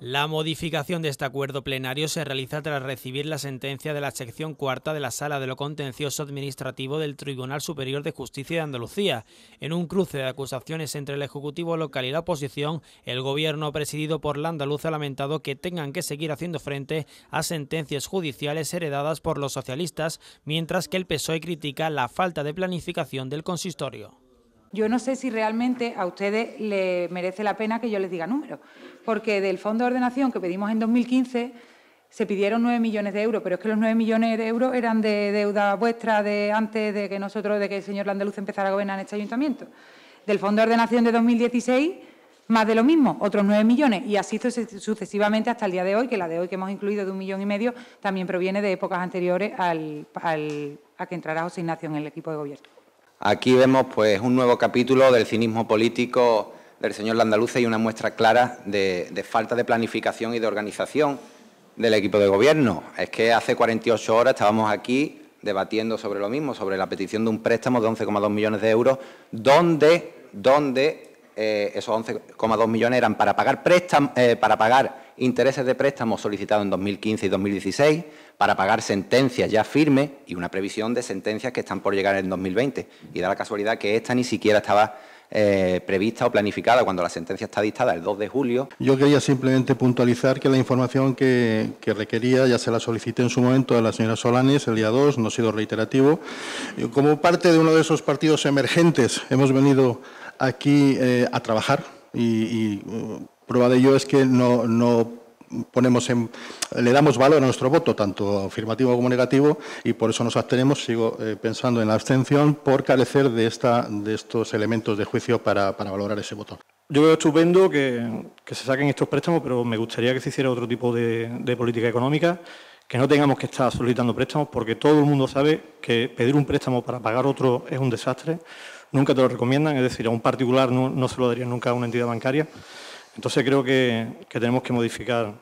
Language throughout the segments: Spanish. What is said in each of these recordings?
La modificación de este acuerdo plenario se realiza tras recibir la sentencia de la sección cuarta de la Sala de lo Contencioso Administrativo del Tribunal Superior de Justicia de Andalucía. En un cruce de acusaciones entre el Ejecutivo local y la oposición, el Gobierno presidido por la Andaluz ha lamentado que tengan que seguir haciendo frente a sentencias judiciales heredadas por los socialistas, mientras que el PSOE critica la falta de planificación del consistorio. Yo no sé si realmente a ustedes les merece la pena que yo les diga números, porque del fondo de ordenación que pedimos en 2015 se pidieron nueve millones de euros, pero es que los nueve millones de euros eran de deuda vuestra de antes de que nosotros, de que el señor Landeluz empezara a gobernar en este ayuntamiento. Del fondo de ordenación de 2016 más de lo mismo, otros nueve millones, y así sucesivamente hasta el día de hoy, que la de hoy que hemos incluido de un millón y medio también proviene de épocas anteriores a que entrara José Ignacio en el equipo de gobierno. Aquí vemos pues, un nuevo capítulo del cinismo político del señor Landaluce y una muestra clara de, falta de planificación y de organización del equipo de gobierno. Es que hace 48 horas estábamos aquí debatiendo sobre lo mismo, sobre la petición de un préstamo de 11,2 millones de euros, donde, donde eh, esos 11,2 millones eran para pagar, préstamos, eh, para pagar intereses de préstamos solicitados en 2015 y 2016 para pagar sentencias ya firmes y una previsión de sentencias que están por llegar en 2020. Y da la casualidad que esta ni siquiera estaba eh, prevista o planificada cuando la sentencia está dictada el 2 de julio. Yo quería simplemente puntualizar que la información que, requería ya se la solicité en su momento a la señora Solanes el día 2, no ha sido reiterativo. Eh, como parte de uno de esos partidos emergentes hemos venido aquí eh, a trabajar y Prueba de ello es que no, ponemos le damos valor a nuestro voto, tanto afirmativo como negativo, y por eso nos abstenemos, sigo eh, pensando en la abstención, por carecer de, esta, de estos elementos de juicio para, valorar ese voto. Yo veo estupendo que, se saquen estos préstamos, pero me gustaría que se hiciera otro tipo de, política económica, que no tengamos que estar solicitando préstamos, porque todo el mundo sabe que pedir un préstamo para pagar otro es un desastre, nunca te lo recomiendan, es decir, a un particular no, no se lo darían nunca a una entidad bancaria. Entonces creo que, tenemos que modificar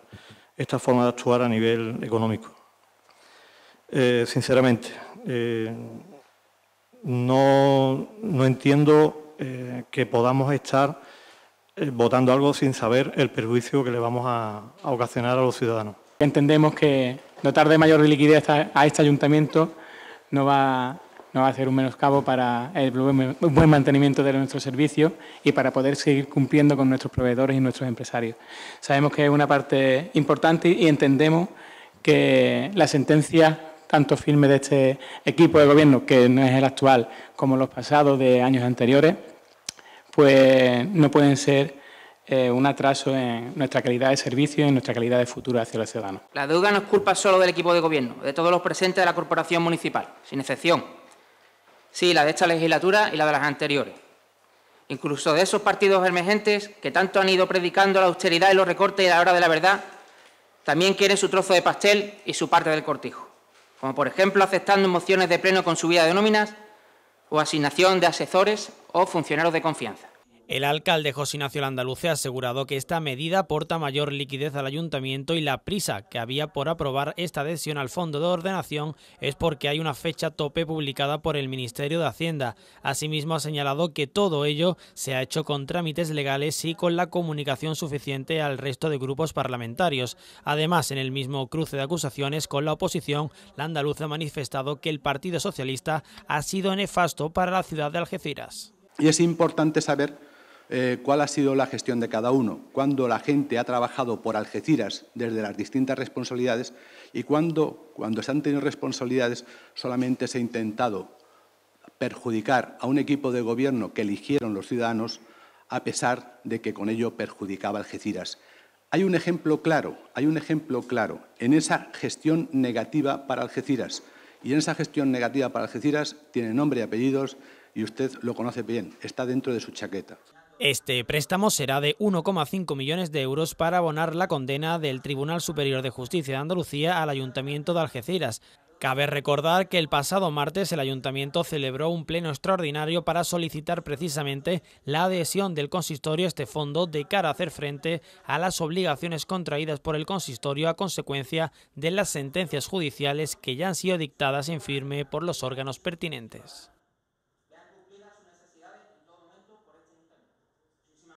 esta forma de actuar a nivel económico. Eh, sinceramente, eh, no, entiendo eh, que podamos estar votando algo sin saber el perjuicio que le vamos a, ocasionar a los ciudadanos. Entendemos que dotar de mayor liquidez a, a este ayuntamiento no va no va a hacer un menoscabo para el buen mantenimiento de nuestro servicio y para poder seguir cumpliendo con nuestros proveedores y nuestros empresarios. Sabemos que es una parte importante y entendemos que la sentencia tanto firme de este equipo de gobierno, que no es el actual, como los pasados de años anteriores, pues no pueden ser eh, un atraso en nuestra calidad de servicio y en nuestra calidad de futuro hacia los ciudadanos. La deuda no es culpa solo del equipo de gobierno, de todos los presentes de la corporación municipal, sin excepción. Sí, la de esta legislatura y la de las anteriores. Incluso de esos partidos emergentes que tanto han ido predicando la austeridad y los recortes y la hora de la verdad, también quieren su trozo de pastel y su parte del cortijo. Como por ejemplo aceptando mociones de pleno con subida de nóminas o asignación de asesores o funcionarios de confianza. El alcalde José Ignacio Landaluce ha asegurado que esta medida aporta mayor liquidez al ayuntamiento y la prisa que había por aprobar esta adhesión al fondo de ordenación es porque hay una fecha tope publicada por el Ministerio de Hacienda. Asimismo ha señalado que todo ello se ha hecho con trámites legales y con la comunicación suficiente al resto de grupos parlamentarios. Además, en el mismo cruce de acusaciones con la oposición, Landaluce ha manifestado que el Partido Socialista ha sido nefasto para la ciudad de Algeciras. Y es importante saber eh, cuál ha sido la gestión de cada uno, Cuando la gente ha trabajado por Algeciras desde las distintas responsabilidades y cuándo, cuando se han tenido responsabilidades, solamente se ha intentado perjudicar a un equipo de gobierno que eligieron los ciudadanos, a pesar de que con ello perjudicaba Algeciras. Hay un ejemplo claro, hay un ejemplo claro en esa gestión negativa para Algeciras. Y en esa gestión negativa para Algeciras tiene nombre y apellidos y usted lo conoce bien, está dentro de su chaqueta. Este préstamo será de 1,5 millones de euros para abonar la condena del Tribunal Superior de Justicia de Andalucía al Ayuntamiento de Algeciras. Cabe recordar que el pasado martes el ayuntamiento celebró un pleno extraordinario para solicitar precisamente la adhesión del consistorio a este fondo de cara a hacer frente a las obligaciones contraídas por el consistorio a consecuencia de las sentencias judiciales que ya han sido dictadas en firme por los órganos pertinentes.